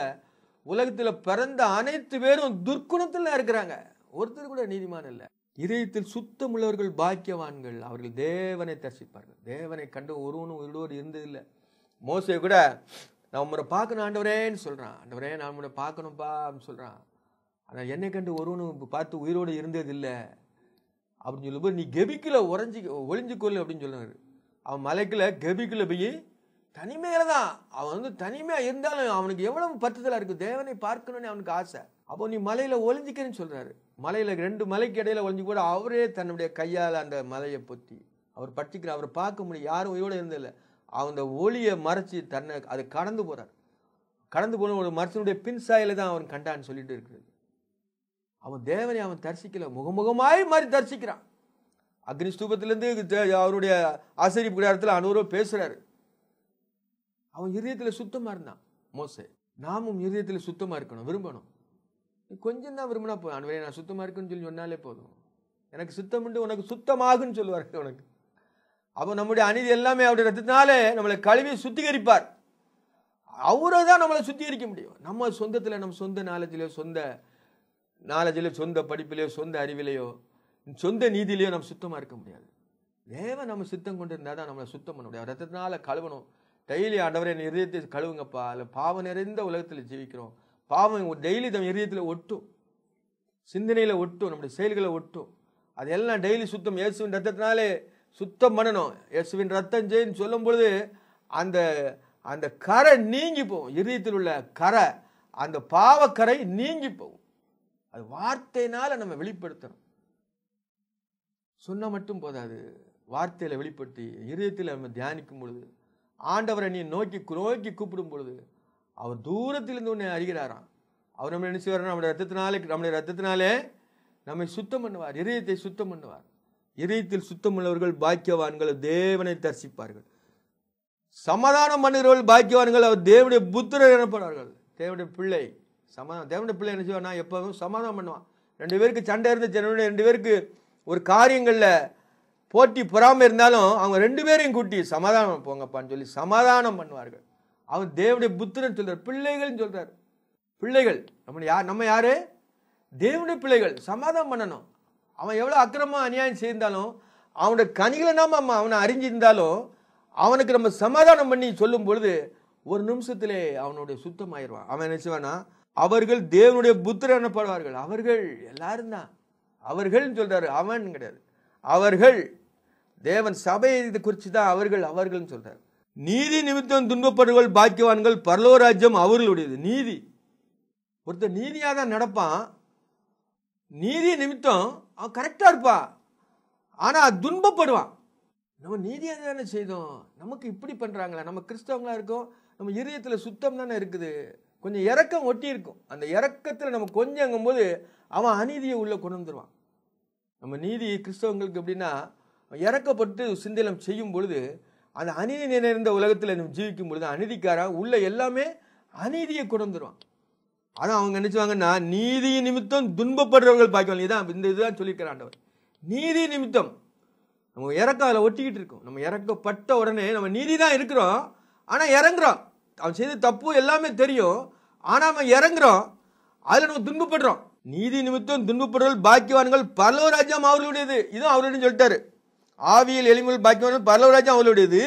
உலகத்தில் பிறந்த அனைத்து பேரும் துர்க்குணத்தில் இருக்கிறாங்க ஒருத்தர் கூட நீதிமான இல்லை இதயத்தில் சுத்தம் உள்ளவர்கள் பாக்கியவான்கள் அவர்கள் தேவனை தரிசிப்பார்கள் தேவனை கண்டு ஒருவனும் ஒருவர் இருந்ததில்லை மோசை கூட நான் உங்களை பார்க்கணும் ஆண்டவரேன்னு சொல்கிறான் ஆண்டவரே நான் உங்களை பார்க்கணும்ப்பா அப்படின்னு சொல்கிறான் ஆனால் என்னை கண்டு ஒருவனும் பார்த்து உயிரோடு இருந்தது இல்லை அப்படின்னு சொல்லும்போது நீ கெபிக்கில் உறைஞ்சி ஒளிஞ்சு கொள்ளு அப்படின்னு சொன்னார் அவன் மலைக்கில் கெபிக்கில் போய் தனிமையில் தான் அவன் வந்து தனிமையாக இருந்தாலும் அவனுக்கு எவ்வளவு பத்துதலாக இருக்குது தேவனை பார்க்கணும்னு அவனுக்கு ஆசை அப்போ நீ மலையில் ஒளிஞ்சிக்கன்னு சொல்கிறாரு மலையில் ரெண்டு மலைக்கு இடையில ஒளிஞ்சு கூட அவரே தன்னுடைய கையால் அந்த மலையை பொத்தி அவர் பற்றிக்கிற அவரை பார்க்க முடியும் யாரும் உயிரோடு இருந்ததில்லை அந்த ஒளியை மறைச்சி தன்னை அதை கடந்து போகிறார் கடந்து போன ஒரு மரத்தினுடைய பின் தான் அவன் கண்டான்னு சொல்லிட்டு இருக்கிறது அவன் தேவனை அவன் தரிசிக்கல முகமுகமாய் மாதிரி தரிசிக்கிறான் அக்னி ஸ்தூபத்திலேருந்து அவருடைய ஆசிரியப்பு கூடாரத்தில் அனுவரும் பேசுகிறாரு அவன் இருதயத்தில் சுத்தமாக இருந்தான் மோசே நாமும் இருதயத்தில் சுத்தமாக இருக்கணும் விரும்பணும் கொஞ்சம் தான் விரும்பினா போதும் அனுவரே நான் சுத்தமாக இருக்குன்னு சொல்லி சொன்னாலே போதும் எனக்கு சுத்தம் உண்டு உனக்கு சுத்தமாகுன்னு சொல்லுவார்கள் உனக்கு அப்போ நம்முடைய அநீதி எல்லாமே அவருடைய ரத்தத்தினாலே நம்மளை கழுவி சுத்திகரிப்பார் அவரை தான் நம்மளை சுத்திகரிக்க முடியும் நம்ம சொந்தத்தில் நம்ம சொந்த நாலேஜில் சொந்த நாலேஜிலே சொந்த படிப்பிலேயோ சொந்த அறிவிலேயோ சொந்த நீதியிலேயோ நம்ம சுத்தமாக இருக்க முடியாது தேவை நம்ம சுத்தம் கொண்டு இருந்தால் தான் நம்மளை சுத்தம் பண்ண முடியாது ரத்தத்தினால கழுவணும் டெய்லி ஆண்டவரே என் இதயத்தை கழுவுங்கப்பா அதில் பாவம் நிறைந்த உலகத்தில் ஜீவிக்கிறோம் பாவம் டெய்லி தம் இதயத்தில் ஒட்டும் சிந்தனையில் ஒட்டும் நம்முடைய செயல்களை ஒட்டும் அதெல்லாம் டெய்லி சுத்தம் இயேசுவின் ரத்தத்தினாலே சுத்தம் பண்ணணும் இயேசுவின் ரத்தம் ஜெயின்னு சொல்லும் பொழுது அந்த அந்த கரை நீங்கி போகும் இதயத்தில் உள்ள கரை அந்த பாவக்கரை நீங்கி போகும் அது வார்த்தையினால் நம்ம வெளிப்படுத்தணும் சொன்ன மட்டும் போதாது வார்த்தையில் வெளிப்படுத்தி இருதயத்தில் நம்ம தியானிக்கும் பொழுது ஆண்டவரை நீ நோக்கி நோக்கி கூப்பிடும் பொழுது அவர் தூரத்திலிருந்து உன்னை அறிகிறாராம் அவர் நம்ம என்ன செய்வார் நம்முடைய ரத்தத்தினாலே நம்முடைய ரத்தத்தினாலே நம்மை சுத்தம் பண்ணுவார் இதயத்தை சுத்தம் பண்ணுவார் இதயத்தில் சுத்தம் உள்ளவர்கள் பாக்கியவான்கள் தேவனை தரிசிப்பார்கள் சமாதானம் பண்ணுகிறவர்கள் பாக்கியவான்கள் அவர் தேவனுடைய புத்திரர் எனப்படுவார்கள் தேவனுடைய பிள்ளை சமாதானம் தேவனுடைய பிள்ளை என்ன செய்வான் நான் எப்போதும் சமாதானம் பண்ணுவான் ரெண்டு பேருக்கு சண்டை இருந்துச்சு ரெண்டு பேருக்கு ஒரு காரியங்களில் போட்டி பொறாமல் இருந்தாலும் அவங்க ரெண்டு பேரையும் கூட்டி சமாதானம் போங்கப்பான்னு சொல்லி சமாதானம் பண்ணுவார்கள் அவன் தேவனுடைய புத்திரன் சொல்கிறார் பிள்ளைகள்னு சொல்கிறார் பிள்ளைகள் நம்ம யார் நம்ம யார் தேவனுடைய பிள்ளைகள் சமாதானம் பண்ணணும் அவன் எவ்வளோ அக்கிரமாக அநியாயம் செய்திருந்தாலும் அவனோட கனிகளை நாம் நம்ம அவனை அறிஞ்சிருந்தாலும் அவனுக்கு நம்ம சமாதானம் பண்ணி சொல்லும் பொழுது ஒரு நிமிஷத்திலே அவனுடைய சுத்தமாயிடுவான் அவன் என்ன செய்வானா அவர்கள் தேவனுடைய புத்திரர் எனப்படுவார்கள் அவர்கள் எல்லாரும் தான் அவர்கள்னு சொல்றாரு அவன் கிடையாது அவர்கள் தேவன் சபையை இதை குறித்து தான் அவர்கள் அவர்கள்னு சொல்கிறார் நீதி நிமித்தம் துன்பப்படுவர்கள் பாக்கியவான்கள் பரலோ ராஜ்யம் அவர்களுடையது நீதி ஒருத்தர் நீதியாக தான் நடப்பான் நீதி நிமித்தம் அவன் கரெக்டாக இருப்பான் ஆனால் துன்பப்படுவான் நம்ம நீதியாக தானே செய்தோம் நமக்கு இப்படி பண்ணுறாங்களா நம்ம கிறிஸ்தவங்களாக இருக்கோம் நம்ம இதயத்தில் சுத்தம் தானே இருக்குது கொஞ்சம் இறக்கம் ஒட்டி இருக்கும் அந்த இறக்கத்தில் நம்ம கொஞ்சங்கும் போது அவன் அநீதியை உள்ளே கொண்டு வந்துடுவான் நம்ம நீதி கிறிஸ்தவங்களுக்கு எப்படின்னா இறக்கப்பட்டு சிந்தனம் செய்யும் பொழுது அந்த அநீதி நிறைந்த உலகத்தில் நம்ம ஜீவிக்கும் பொழுது அநீதிக்காரன் உள்ள எல்லாமே அநீதியை கொண்டு வந்துடுவான் ஆனால் அவங்க நினச்சுவாங்கன்னா நீதி நிமித்தம் துன்பப்படுறவர்கள் பார்க்கவில்லை இதான் இந்த இதுதான் சொல்லியிருக்கிறாண்டவர் நீதி நிமித்தம் நம்ம இறக்கம் அதில் ஒட்டிக்கிட்டு இருக்கோம் நம்ம இறக்கப்பட்ட உடனே நம்ம நீதி தான் இருக்கிறோம் ஆனால் இறங்குறோம் அவன் செய்த தப்பு எல்லாமே தெரியும் ஆனால் அவன் இறங்குறோம் அதில் நம்ம துன்பப்படுறோம் நீதி நிமித்தம் துன்பப்படுறவர்கள் பாக்கியவான்கள் பரலவராஜ்யம் அவர்களுடையது இதுவும் அவருடைய சொல்லிட்டாரு ஆவியில் எளிமல் பாக்கியவான்கள் பரலவராஜ்யம் அவளுடையது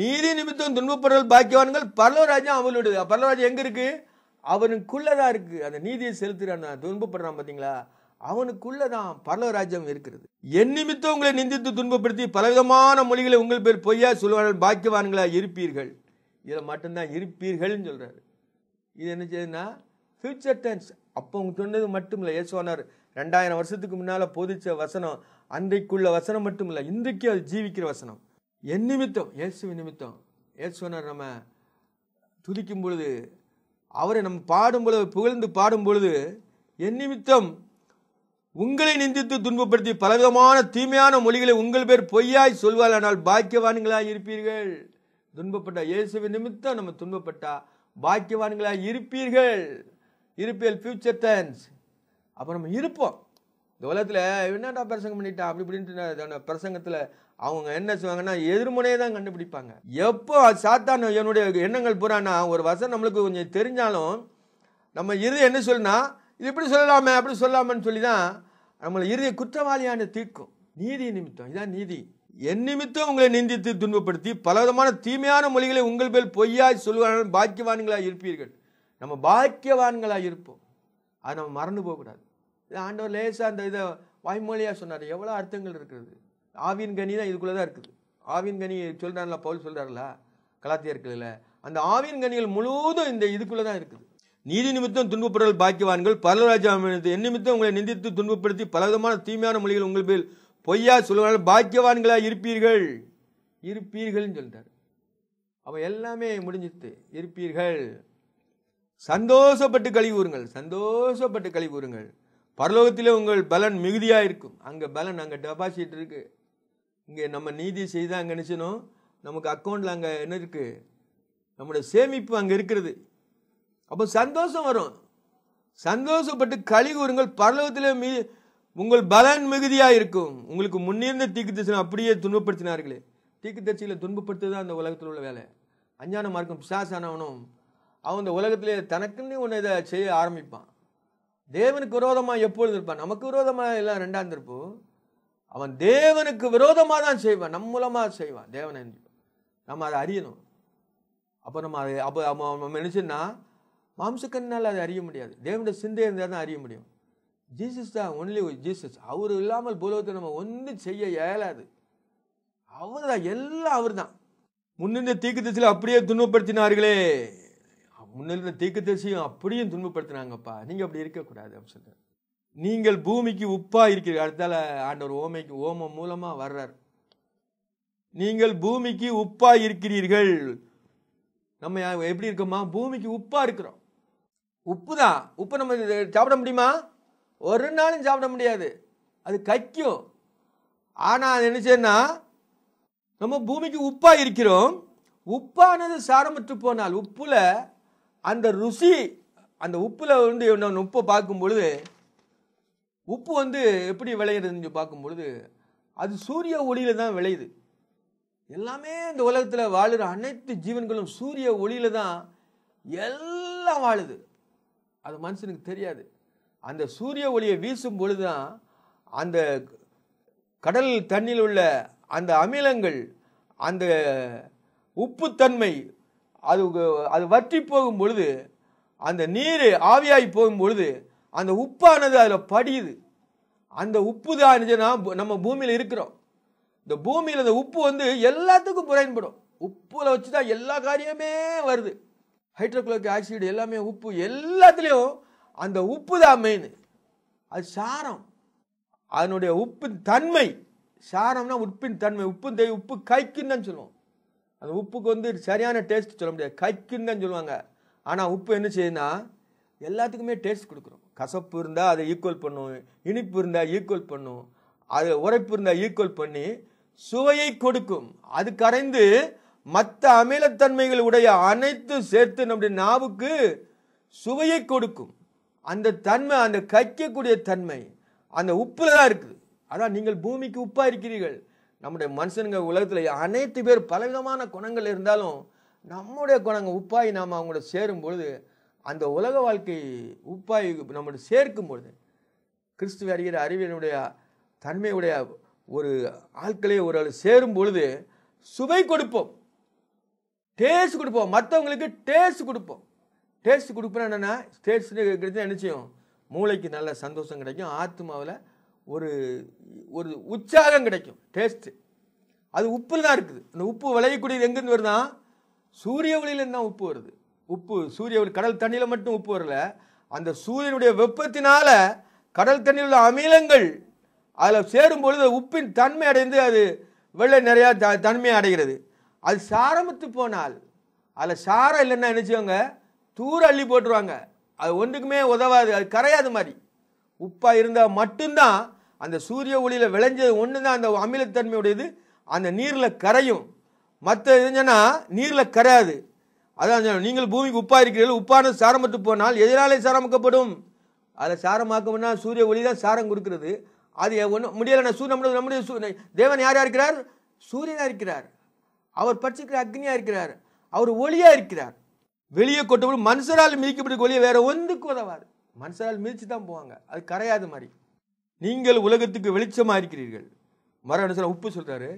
நீதி நிமித்தம் துன்பப்படுறவர்கள் பாக்கியவான்கள் பரலவராஜ்யம் அவளுடையது பரலவராஜ்யம் எங்கே இருக்குது அவனுக்குள்ளதான் இருக்குது அந்த நீதியை செலுத்துகிறான் துன்பப்படுறான் பார்த்தீங்களா அவனுக்குள்ளதான் பரலவராஜ்யம் இருக்கிறது என் நிமித்தம் உங்களை நிந்தித்து துன்பப்படுத்தி பலவிதமான மொழிகளை உங்கள் பேர் பொய்யா சொல்வார்கள் பாக்கியவான்களா இருப்பீர்கள் இதில் மட்டும்தான் இருப்பீர்கள்னு சொல்கிறாரு இது என்ன செய்யுதுன்னா ஃப்யூச்சர் டென்ஸ் அப்போ அவங்க சொன்னது மட்டும் இல்லை இயேசுவானார் ரெண்டாயிரம் வருஷத்துக்கு முன்னால் போதிச்ச வசனம் அன்றைக்குள்ள வசனம் மட்டும் இல்லை இன்றைக்கு அது ஜீவிக்கிற வசனம் என் நிமித்தம் இயேசு நிமித்தம் ஏசுவனார் நம்ம துதிக்கும் பொழுது அவரை நம்ம பாடும் பொழுது புகழ்ந்து பாடும் பொழுது என் நிமித்தம் உங்களை நிந்தித்து துன்பப்படுத்தி பலவிதமான தீமையான மொழிகளை உங்கள் பேர் பொய்யாய் சொல்வாள் ஆனால் பாக்கியவான்களாக இருப்பீர்கள் துன்பப்பட்ட இயேசுவின் நிமித்தம் நம்ம துன்பப்பட்ட பாக்கியவான்களாக இருப்பீர்கள் இருப்பியல் ஃபியூச்சர் டென்ஸ் அப்போ நம்ம இருப்போம் இந்த உலகத்தில் என்னடா பிரசங்கம் பண்ணிட்டா அப்படி இப்படின்ட்டு பிரசங்கத்தில் அவங்க என்ன செய்வாங்கன்னா எதிர்முனையை தான் கண்டுபிடிப்பாங்க எப்போ சாத்தான் என்னுடைய எண்ணங்கள் பூரானா ஒரு வசம் நம்மளுக்கு கொஞ்சம் தெரிஞ்சாலும் நம்ம இறுதி என்ன சொல்லுனா இது இப்படி சொல்லலாமே அப்படி சொல்லலாமேன்னு சொல்லி தான் நம்மளை இறுதி குற்றவாளியான தீர்க்கும் நீதி நிமித்தம் இதான் நீதி என் நிமித்தம் உங்களை நிந்தித்து துன்பப்படுத்தி பலவிதமான தீமையான மொழிகளை உங்கள் மேல் பொய்யாய் சொல்வார்கள் பாக்கியவான்களாக இருப்பீர்கள் நம்ம பாக்கியவான்களாக இருப்போம் அதை நம்ம மறந்து போகக்கூடாது இது ஆண்டவர் லேசாக அந்த இதை வாய்மொழியாக சொன்னார் எவ்வளோ அர்த்தங்கள் இருக்கிறது ஆவின் கனி தான் இதுக்குள்ளே தான் இருக்குது ஆவின் கனி சொல்கிறாங்களா பவுல் சொல்கிறார்கள கலாத்தியர்களில் அந்த ஆவின் கனிகள் முழுவதும் இந்த இதுக்குள்ளே தான் இருக்குது நீதி நிமித்தம் துன்பப்படுறல் பாக்கியவான்கள் பரலராஜா என் நிமித்தம் உங்களை நிந்தித்து துன்பப்படுத்தி பலவிதமான தீமையான மொழிகள் உங்கள் மேல் பொய்யா சொல்லுவாங்க பாக்கியவான்களாக இருப்பீர்கள் இருப்பீர்கள்னு சொல்லிட்டார் அவள் எல்லாமே முடிஞ்சிட்டு இருப்பீர்கள் சந்தோஷப்பட்டு கழிவுறுங்கள் கூறுங்கள் சந்தோஷப்பட்டு கழிவுறுங்கள் கூறுங்கள் பரலோகத்தில் உங்கள் பலன் மிகுதியாக இருக்கும் அங்கே பலன் அங்கே டெபாசிட் இருக்குது இங்கே நம்ம நீதி செய்தால் அங்கே நினச்சினோம் நமக்கு அக்கௌண்ட்டில் அங்கே என்ன இருக்குது நம்மளோட சேமிப்பு அங்கே இருக்கிறது அப்போ சந்தோஷம் வரும் சந்தோஷப்பட்டு கழிவுறுங்கள் கூறுங்கள் பரலோகத்தில் மீ உங்கள் பலன் மிகுதியாக இருக்கும் உங்களுக்கு முன்னிருந்த தீக்கு தரிசனம் அப்படியே துன்பப்படுத்தினார்களே தீக்கு தரிசியில் துன்பப்படுத்து தான் அந்த உலகத்தில் உள்ள வேலை அஞ்ஞான மார்க்கம் பிசாசானவனும் அவன் இந்த உலகத்திலே தனக்குன்னு ஒன்று இதை செய்ய ஆரம்பிப்பான் தேவனுக்கு விரோதமாக எப்பொழுது இருப்பான் நமக்கு விரோதமாக எல்லாம் ரெண்டாம் இருப்போம் அவன் தேவனுக்கு விரோதமாக தான் செய்வான் நம் மூலமாக செய்வான் தேவனை நம்ம அதை அறியணும் அப்போ நம்ம அதை அப்போ நம்ம நினச்சுன்னா மாம்சக்கண்ணால் அதை அறிய முடியாது தேவனுடைய சிந்தை இருந்தால் தான் அறிய முடியும் ஜீசஸ் தான் ஒன்லி ஜீசஸ் அவர் இல்லாமல் பூலோகத்தை நம்ம ஒன்றும் செய்ய இயலாது அவர் தான் எல்லாம் அவர் தான் முன்னிருந்த தீக்குத்தசியில் அப்படியே துன்பப்படுத்தினார்களே முன்னிருந்த தீக்குத்தசியும் அப்படியும் துன்பப்படுத்தினாங்கப்பா நீங்கள் அப்படி இருக்கக்கூடாது அப்படின்னு சொல்கிறார் நீங்கள் பூமிக்கு உப்பாக இருக்கிறீர்கள் அடுத்தால ஆண்டவர் ஓமைக்கு ஓமம் மூலமாக வர்றார் நீங்கள் பூமிக்கு உப்பாக இருக்கிறீர்கள் நம்ம எப்படி இருக்கோமா பூமிக்கு உப்பாக இருக்கிறோம் உப்பு தான் உப்பு நம்ம சாப்பிட முடியுமா ஒரு நாளும் சாப்பிட முடியாது அது கைக்கும் ஆனால் அது நினச்சேன்னா நம்ம பூமிக்கு உப்பாக இருக்கிறோம் உப்பானது சாரமற்று போனால் உப்பில் அந்த ருசி அந்த உப்பில் வந்து என்ன உப்பை பார்க்கும் பொழுது உப்பு வந்து எப்படி விளையிறதுன்னு பார்க்கும் பொழுது அது சூரிய ஒளியில் தான் விளையுது எல்லாமே இந்த உலகத்தில் வாழுகிற அனைத்து ஜீவன்களும் சூரிய ஒளியில் தான் எல்லாம் வாழுது அது மனுஷனுக்கு தெரியாது அந்த சூரிய ஒளியை வீசும் பொழுது தான் அந்த கடல் தண்ணியில் உள்ள அந்த அமிலங்கள் அந்த உப்புத்தன்மை அது அது வற்றி போகும் பொழுது அந்த நீர் ஆவியாகி போகும் பொழுது அந்த உப்பானது அதில் படியுது அந்த உப்பு தான் இருந்துச்சுன்னா நம்ம பூமியில் இருக்கிறோம் இந்த பூமியில் அந்த உப்பு வந்து எல்லாத்துக்கும் பயன்படும் உப்பில் வச்சு தான் எல்லா காரியமே வருது ஹைட்ரோக்ளோரிக் ஆக்சைடு எல்லாமே உப்பு எல்லாத்துலேயும் அந்த உப்பு தான் மெயின் அது சாரம் அதனுடைய உப்பின் தன்மை சாரம்னா உப்பின் தன்மை உப்பு தெய்வம் உப்பு கைக்குன்னு தான் சொல்லுவோம் அந்த உப்புக்கு வந்து சரியான டேஸ்ட் சொல்ல முடியாது கைக்குன்னு தான் சொல்லுவாங்க ஆனால் உப்பு என்ன செய்யுதுன்னா எல்லாத்துக்குமே டேஸ்ட் கொடுக்குறோம் கசப்பு இருந்தால் அதை ஈக்குவல் பண்ணும் இனிப்பு இருந்தால் ஈக்குவல் பண்ணும் அது உரைப்பு இருந்தால் ஈக்குவல் பண்ணி சுவையை கொடுக்கும் அது கரைந்து மற்ற அமிலத்தன்மைகள் உடைய அனைத்தும் சேர்த்து நம்முடைய நாவுக்கு சுவையை கொடுக்கும் அந்த தன்மை அந்த கைக்கக்கூடிய தன்மை அந்த உப்பில் தான் இருக்குது அதான் நீங்கள் பூமிக்கு உப்பாக இருக்கிறீர்கள் நம்முடைய மனுஷனுங்க உலகத்தில் அனைத்து பேர் பலவிதமான குணங்கள் இருந்தாலும் நம்முடைய குணங்கள் உப்பாயி நாம் அவங்களோட சேரும் பொழுது அந்த உலக வாழ்க்கை உப்பாய் நம்மளோட சேர்க்கும் பொழுது கிறிஸ்துவ அறிகிற அறிவியனுடைய தன்மையுடைய ஒரு ஆட்களை ஒரு ஆள் சேரும் பொழுது சுவை கொடுப்போம் டேஸ்ட் கொடுப்போம் மற்றவங்களுக்கு டேஸ்ட் கொடுப்போம் டேஸ்ட் கொடுப்பேன் என்னென்னா டேஸ்ட்டு கிடைச்சா செய்யும் மூளைக்கு நல்ல சந்தோஷம் கிடைக்கும் ஆத்மாவில் ஒரு ஒரு உற்சாகம் கிடைக்கும் டேஸ்ட்டு அது உப்பில் தான் இருக்குது அந்த உப்பு விளையக்கூடியது எங்கேருந்து வருதா சூரிய ஒளியிலேருந்து தான் உப்பு வருது உப்பு சூரிய ஒளி கடல் தண்ணியில் மட்டும் உப்பு வரல அந்த சூரியனுடைய வெப்பத்தினால் கடல் தண்ணியில் உள்ள அமிலங்கள் அதில் சேரும் பொழுது உப்பின் தன்மை அடைந்து அது வெள்ளை நிறையா த தன்மையை அடைகிறது அது சாரமித்து போனால் அதில் சாரம் இல்லைன்னா நினச்சவங்க தூர அள்ளி போட்டுருவாங்க அது ஒன்றுக்குமே உதவாது அது கரையாது மாதிரி உப்பாக இருந்தால் மட்டும்தான் அந்த சூரிய ஒளியில் விளைஞ்சது ஒன்று தான் அந்த அமிலத்தன்மையுடையது அந்த நீரில் கரையும் மற்ற இருந்துச்சுன்னா நீரில் கரையாது அதான் நீங்கள் பூமிக்கு உப்பாக இருக்கிறீர்கள் உப்பான சாரமத்து போனால் எதிராலே சாரமாக்கப்படும் அதில் சாரமாக்கம்னா சூரிய ஒளி தான் சாரம் கொடுக்கறது அது ஒன்றும் முடியலை சூரிய நம்முடைய நம்முடைய தேவன் யாராக இருக்கிறார் சூரியனாக இருக்கிறார் அவர் பட்சிக்கிற அக்னியாக இருக்கிறார் அவர் ஒளியாக இருக்கிறார் வெளியே கொட்ட போது மனுஷரால் மிதிக்கப்பட்டு வெளியே வேற ஒன்றுக்கு உதவாது மனுஷரால் மிதிச்சு தான் போவாங்க அது கரையாத மாதிரி நீங்கள் உலகத்துக்கு வெளிச்சமாக இருக்கிறீர்கள் மர அனுசரம் உப்பு சொல்கிறாரு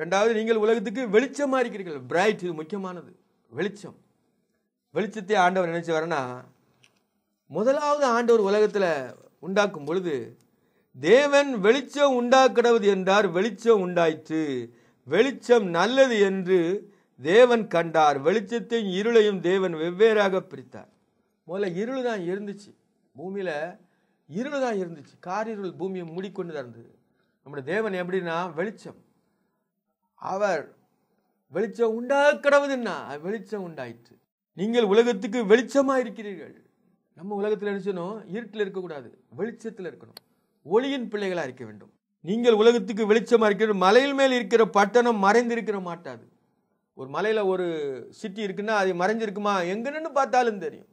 ரெண்டாவது நீங்கள் உலகத்துக்கு வெளிச்சமாக இருக்கிறீர்கள் பிரைட் இது முக்கியமானது வெளிச்சம் வெளிச்சத்தை ஆண்டவர் நினைச்சு வரனா முதலாவது ஆண்டவர் உலகத்தில் உண்டாக்கும் பொழுது தேவன் வெளிச்சம் உண்டாக்கிடவது என்றார் வெளிச்சம் உண்டாயிற்று வெளிச்சம் நல்லது என்று தேவன் கண்டார் வெளிச்சத்தையும் இருளையும் தேவன் வெவ்வேறாக பிரித்தார் முதல்ல இருள் தான் இருந்துச்சு பூமியில் இருள் தான் இருந்துச்சு காரிருள் பூமியை மூடிக்கொண்டு தான் இருந்தது நம்முடைய தேவன் எப்படின்னா வெளிச்சம் அவர் வெளிச்சம் உண்டாக கிடவுதுன்னா வெளிச்சம் உண்டாயிற்று நீங்கள் உலகத்துக்கு வெளிச்சமாக இருக்கிறீர்கள் நம்ம உலகத்தில் நினச்சணும் இருட்டில் இருக்கக்கூடாது வெளிச்சத்தில் இருக்கணும் ஒளியின் பிள்ளைகளாக இருக்க வேண்டும் நீங்கள் உலகத்துக்கு வெளிச்சமாக இருக்கிற மலையில் மேல் இருக்கிற பட்டணம் மறைந்திருக்கிற மாட்டாது ஒரு மலையில் ஒரு சிட்டி இருக்குன்னா அது மறைஞ்சிருக்குமா எங்கன்னு பார்த்தாலும் தெரியும்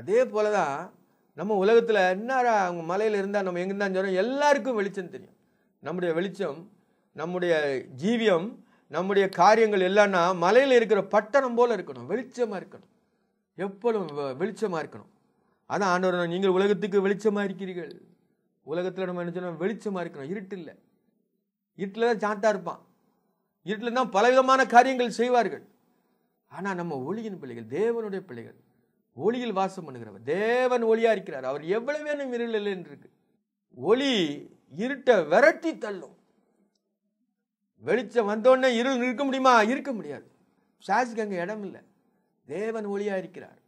அதே போல தான் நம்ம உலகத்தில் என்னடா அவங்க மலையில் இருந்தால் நம்ம எங்கே தான் சொல்கிறோம் எல்லாருக்கும் வெளிச்சம் தெரியும் நம்முடைய வெளிச்சம் நம்முடைய ஜீவியம் நம்முடைய காரியங்கள் எல்லாம்னா மலையில் இருக்கிற பட்டணம் போல் இருக்கணும் வெளிச்சமாக இருக்கணும் எப்பொழுதும் வெளிச்சமாக இருக்கணும் அதான் ஆண்டவர் நீங்கள் உலகத்துக்கு வெளிச்சமாக இருக்கிறீர்கள் உலகத்தில் நம்ம என்ன சொன்னோம் வெளிச்சமாக இருக்கணும் இருட்டு இல்லை இருட்டில் தான் சாத்தா இருப்பான் இருட்டில் தான் பலவிதமான காரியங்கள் செய்வார்கள் ஆனால் நம்ம ஒளியின் பிள்ளைகள் தேவனுடைய பிள்ளைகள் ஒளியில் வாசம் பண்ணுகிறவர் தேவன் ஒளியாக இருக்கிறார் அவர் எவ்வளவு வேணும் இருளில் இருக்கு ஒளி இருட்டை விரட்டி தள்ளும் வெளிச்சம் வந்தோடனே இருள் நிற்க முடியுமா இருக்க முடியாது சாசிக்கு அங்கே இடம் இல்லை தேவன் ஒளியாக இருக்கிறார்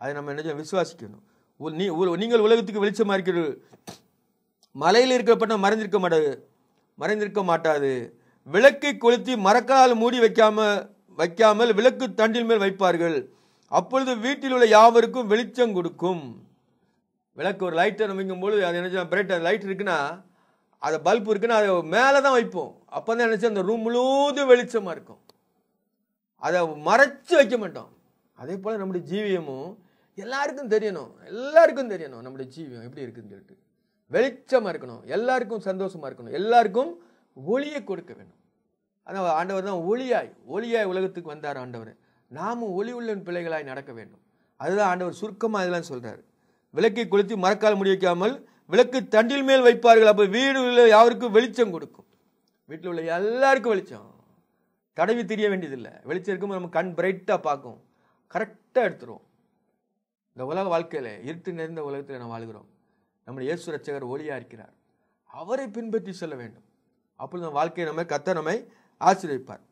அதை நம்ம என்ன விசுவாசிக்கணும் நீ நீங்கள் உலகத்துக்கு வெளிச்சமாக இருக்கிற மலையில் இருக்கிற பட்டம் மறைந்திருக்க மாட்டாது மறைந்திருக்க மாட்டாது விளக்கை கொளுத்தி மரக்கால் மூடி வைக்காம வைக்காமல் விளக்கு தண்டில் மேல் வைப்பார்கள் அப்பொழுது வீட்டில் உள்ள யாவருக்கும் வெளிச்சம் கொடுக்கும் விளக்கு ஒரு லைட்டை நம்பிக்கும்போது அது என்ன பிரைட் லைட் இருக்குன்னா அது பல்ப் இருக்குன்னா அதை மேலே தான் வைப்போம் அப்போ தான் நினச்சி அந்த ரூம் முழுவதும் வெளிச்சமாக இருக்கும் அதை மறைச்சி வைக்க மாட்டோம் அதே போல் நம்முடைய ஜீவியமும் எல்லாருக்கும் தெரியணும் எல்லாருக்கும் தெரியணும் நம்முடைய ஜீவியம் எப்படி இருக்குன்னு சொல்லிட்டு வெளிச்சமாக இருக்கணும் எல்லாருக்கும் சந்தோஷமாக இருக்கணும் எல்லாருக்கும் ஒளியை கொடுக்க வேண்டும் அதான் ஆண்டவர் தான் ஒளியாய் ஒளியாய் உலகத்துக்கு வந்தார் ஆண்டவர் நாமும் ஒளி உள்ள பிள்ளைகளாய் நடக்க வேண்டும் அதுதான் ஆண்டவர் சுருக்கமாக இதெல்லாம் சொல்கிறார் விளக்கை கொளுத்தி மறக்கால் முடி வைக்காமல் விளக்கு தண்டில் மேல் வைப்பார்கள் அப்போ வீடு உள்ள யாருக்கும் வெளிச்சம் கொடுக்கும் வீட்டில் உள்ள எல்லாருக்கும் வெளிச்சம் தடவி தெரிய வேண்டியதில்லை வெளிச்சம் இருக்கும்போது நம்ம கண் பிரைட்டாக பார்க்கும் கரெக்டாக எடுத்துருவோம் இந்த உலக வாழ்க்கையில் இருத்து நிறைந்த உலகத்தில் நம்ம வாழ்கிறோம் நம்முடைய இயேசு ரச்சகர் ஒளியாக இருக்கிறார் அவரை பின்பற்றி சொல்ல வேண்டும் அப்பொழுது நம் வாழ்க்கையை நம்ம கத்த நம்மை ஆசீர்விப்பார்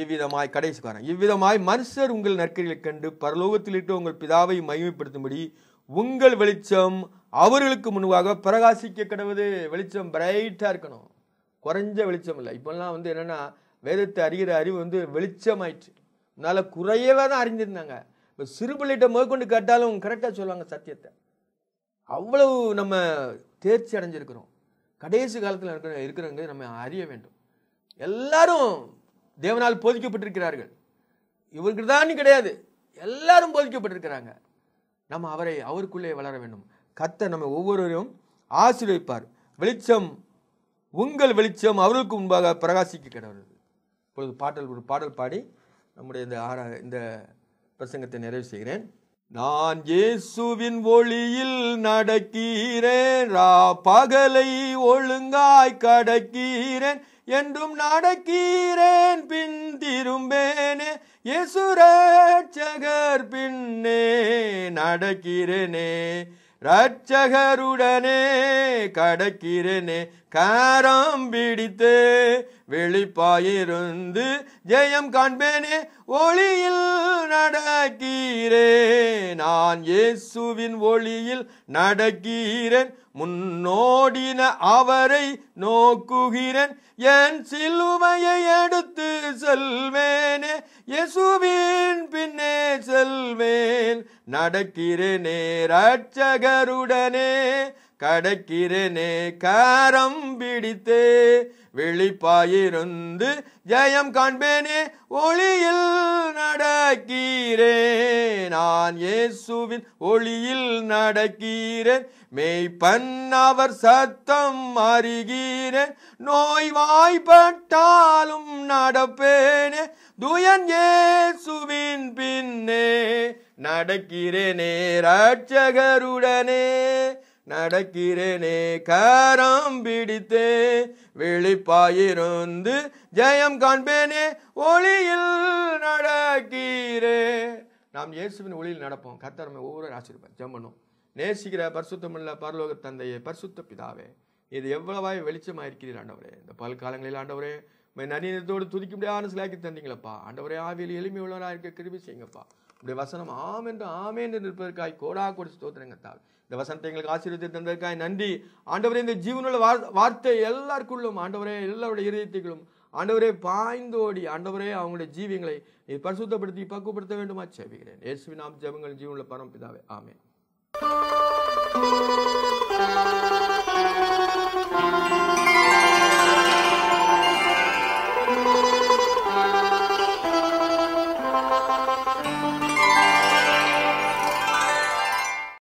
இவ்விதமாய் கடைசி காரணம் இவ்விதமாய் மனுஷர் உங்கள் நற்கரிகளை கண்டு பரலோகத்திலிட்டு உங்கள் பிதாவை மகிமைப்படுத்தும்படி உங்கள் வெளிச்சம் அவர்களுக்கு முன்பாக பிரகாசிக்க கிடவது வெளிச்சம் பிரைட்டாக இருக்கணும் குறைஞ்ச வெளிச்சம் இல்லை இப்போல்லாம் வந்து என்னென்னா வேதத்தை அறிகிற அறிவு வந்து வெளிச்சமாயிற்று அதனால் குறையவே தான் அறிஞ்சிருந்தாங்க இப்போ சிறுபிள்ளைகிட்ட மேற்கொண்டு கேட்டாலும் கரெக்டாக சொல்லுவாங்க சத்தியத்தை அவ்வளவு நம்ம தேர்ச்சி அடைஞ்சிருக்கிறோம் கடைசி காலத்தில் இருக்கிற இருக்கிறவங்க நம்ம அறிய வேண்டும் எல்லாரும் தேவனால் போதிக்கப்பட்டிருக்கிறார்கள் இவருக்கு தான் கிடையாது எல்லாரும் போதிக்கப்பட்டிருக்கிறாங்க நம்ம அவரை அவருக்குள்ளே வளர வேண்டும் கத்த நம்ம ஒவ்வொருவரையும் ஆசீர்வைப்பார் வெளிச்சம் உங்கள் வெளிச்சம் அவர்களுக்கு முன்பாக பிரகாசிக்க கிடவர்கள் இப்பொழுது பாடல் ஒரு பாடல் பாடி நம்முடைய இந்த ஆரா இந்த பிரசங்கத்தை நிறைவு செய்கிறேன் நான் இயேசுவின் ஒளியில் நடக்கிறேன் ரா பகலை ஒழுங்காய் கடக்கிறேன் என்றும் நடக்கிறேன் பின் திரும்பேனே இயேசுரட்சகர் பின்னே நடக்கிறேனே ரட்சகருடனே கடக்கிறேனே காரம் பிடித்து வெளிப்பாயிருந்து ஜெயம் காண்பேனே ஒளியில் நடக்கீரே நான் இயேசுவின் ஒளியில் நடக்கிறேன் முன்னோடின அவரை நோக்குகிறேன் என் சிலுவையை எடுத்து செல்வேனே இயேசுவின் பின்னே செல்வேன் நடக்கிறேனே ரட்சகருடனே கடக்கிறேனே காரம் பிடித்தே வெளிப்பாயிருந்து ஜெயம் காண்பேனே ஒளியில் நடக்கிறேன் நான் இயேசுவின் ஒளியில் நடக்கிறேன் மெய்ப்பன் அவர் சத்தம் அறிகிறேன் நோய் வாய்ப்பட்டாலும் நடப்பேனே துயன் இயேசுவின் பின்னே நடக்கிறேனே ராட்சகருடனே நடக்கிறேனே கரம் பிடித்தே விழிப்பாயிருந்து ஜெயம் காண்பேனே ஒளியில் நடக்கிறே நாம் இயேசுவின் ஒளியில் நடப்போம் கத்தரமை ஒவ்வொரு ஆசிரியர் ஜம்மனும் நேசிக்கிற பரிசுத்தமில்ல பரலோக தந்தையே பரிசுத்த பிதாவே இது எவ்வளவாய் வெளிச்சமாக இருக்கிறீர் ஆண்டவரே இந்த பல்காலங்களில் ஆண்டவரே நடினத்தோடு துதிக்க முடியாத சிலாக்கி தந்தீங்களப்பா ஆண்டவரே ஆவியில் உள்ளவராக இருக்க கிருபி செய்யுங்கப்பா இப்படி வசனம் ஆம் என்று ஆமேன் என்று கோடா கொடி ஸ்தோத்திரங்கத்தால் இந்த வசனத்தை எங்களுக்கு ஆசீர்வதி தந்ததற்காக நன்றி ஆண்டவரே இந்த ஜீவனுள்ள வார்த்தை எல்லாருக்குள்ளும் ஆண்டவரே எல்லாருடைய இருதயத்துக்களும் ஆண்டவரே பாய்ந்தோடி ஆண்டவரே அவங்களுடைய ஜீவியங்களை நீ பரிசுத்தப்படுத்தி பக்குவப்படுத்த வேண்டுமா சேவிக்கிறேன் இயேசுவின் நாம் ஜெபங்கள் ஜீவனில் பரம் பிதாவே ஆமே